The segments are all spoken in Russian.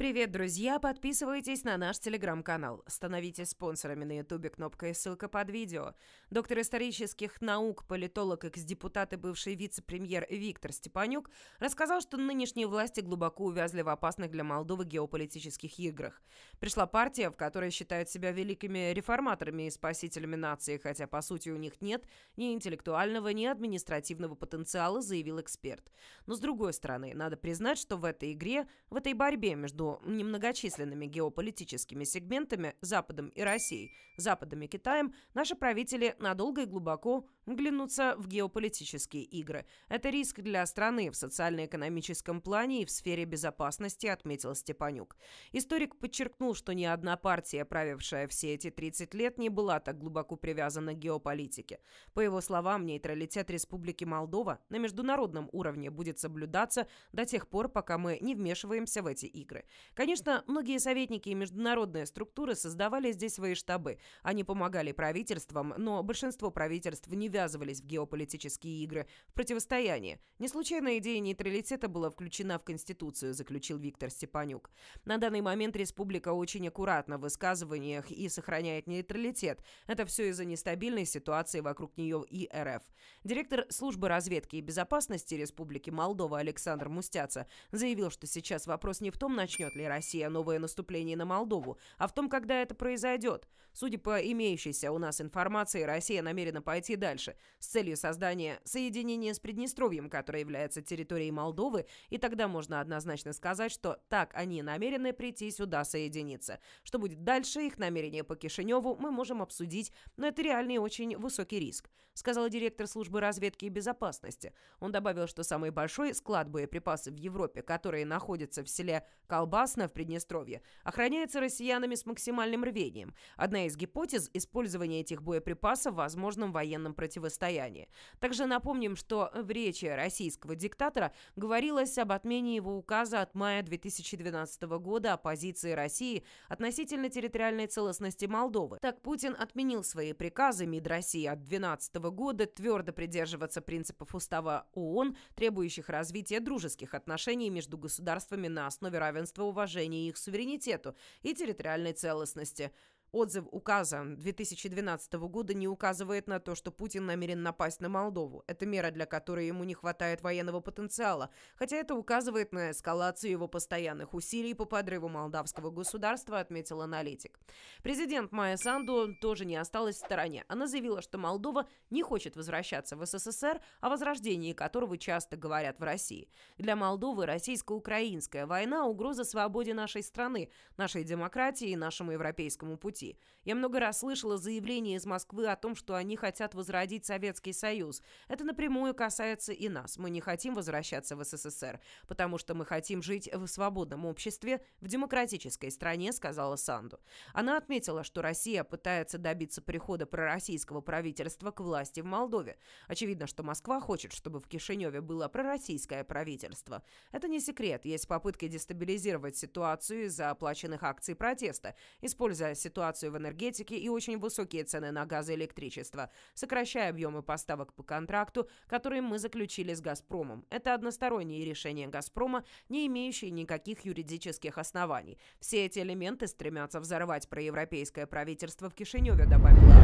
Привет, друзья! Подписывайтесь на наш телеграм-канал. Становитесь спонсорами на ютубе кнопкой «Ссылка под видео». Доктор исторических наук, политолог, экс-депутат и бывший вице-премьер Виктор Степанюк рассказал, что нынешние власти глубоко увязли в опасных для Молдовы геополитических играх. Пришла партия, в которой считают себя великими реформаторами и спасителями нации, хотя, по сути, у них нет ни интеллектуального, ни административного потенциала, заявил эксперт. Но, с другой стороны, надо признать, что в этой игре, в этой борьбе между немногочисленными геополитическими сегментами Западом и Россией, Западом и Китаем, наши правители надолго и глубоко глянутся в геополитические игры. Это риск для страны в социально-экономическом плане и в сфере безопасности, отметил Степанюк. Историк подчеркнул, что ни одна партия, правившая все эти 30 лет, не была так глубоко привязана к геополитике. По его словам, нейтралитет Республики Молдова на международном уровне будет соблюдаться до тех пор, пока мы не вмешиваемся в эти игры. Конечно, многие советники и международные структуры создавали здесь свои штабы. Они помогали правительствам, но большинство правительств не ввязывались в геополитические игры, в противостояние. Не случайно идея нейтралитета была включена в Конституцию, заключил Виктор Степанюк. На данный момент республика очень аккуратна в высказываниях и сохраняет нейтралитет. Это все из-за нестабильной ситуации вокруг нее и РФ. Директор службы разведки и безопасности Республики Молдова Александр Мустяца заявил, что сейчас вопрос не в том, начнет начнет ли Россия новое наступление на Молдову, а в том, когда это произойдет. Судя по имеющейся у нас информации, Россия намерена пойти дальше с целью создания соединения с Приднестровьем, которое является территорией Молдовы, и тогда можно однозначно сказать, что так они намерены прийти сюда соединиться. Что будет дальше, их намерение по Кишиневу мы можем обсудить, но это реальный очень высокий риск, сказал директор службы разведки и безопасности. Он добавил, что самый большой склад боеприпасов в Европе, которые находятся в селе Колба, опасно в Приднестровье, охраняется россиянами с максимальным рвением. Одна из гипотез – использование этих боеприпасов в возможном военном противостоянии. Также напомним, что в речи российского диктатора говорилось об отмене его указа от мая 2012 года о позиции России относительно территориальной целостности Молдовы. Так Путин отменил свои приказы МИД России от 2012 года твердо придерживаться принципов устава ООН, требующих развития дружеских отношений между государствами на основе равенства уважении их суверенитету и территориальной целостности – Отзыв указа 2012 года не указывает на то, что Путин намерен напасть на Молдову. Это мера, для которой ему не хватает военного потенциала, хотя это указывает на эскалацию его постоянных усилий по подрыву молдавского государства, отметил аналитик. Президент Майя Санду тоже не осталась в стороне. Она заявила, что Молдова не хочет возвращаться в СССР, о возрождении которого часто говорят в России. Для Молдовы российско-украинская война – угроза свободе нашей страны, нашей демократии и нашему европейскому пути Якутии. Я много раз слышала заявления из Москвы о том, что они хотят возродить Советский Союз. Это напрямую касается и нас. Мы не хотим возвращаться в СССР, потому что мы хотим жить в свободном обществе, в демократической стране, сказала Санду. Она отметила, что Россия пытается добиться прихода пророссийского правительства к власти в Молдове. Очевидно, что Москва хочет, чтобы в Кишиневе было пророссийское правительство. Это не секрет. Есть попытки дестабилизировать ситуацию из-за оплаченных акций протеста, используя ситуацию ситуацию в энергетике и очень высокие цены на газ и электричество, сокращая объемы поставок по контракту, которые мы заключили с «Газпромом». Это односторонние решения «Газпрома», не имеющие никаких юридических оснований. Все эти элементы стремятся взорвать проевропейское правительство в Кишиневе, добавила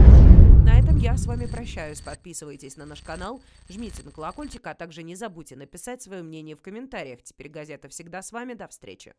на этом я с вами прощаюсь. Подписывайтесь на наш канал, жмите на колокольчик, а также не забудьте написать свое мнение в комментариях. Теперь газета всегда с вами. До встречи.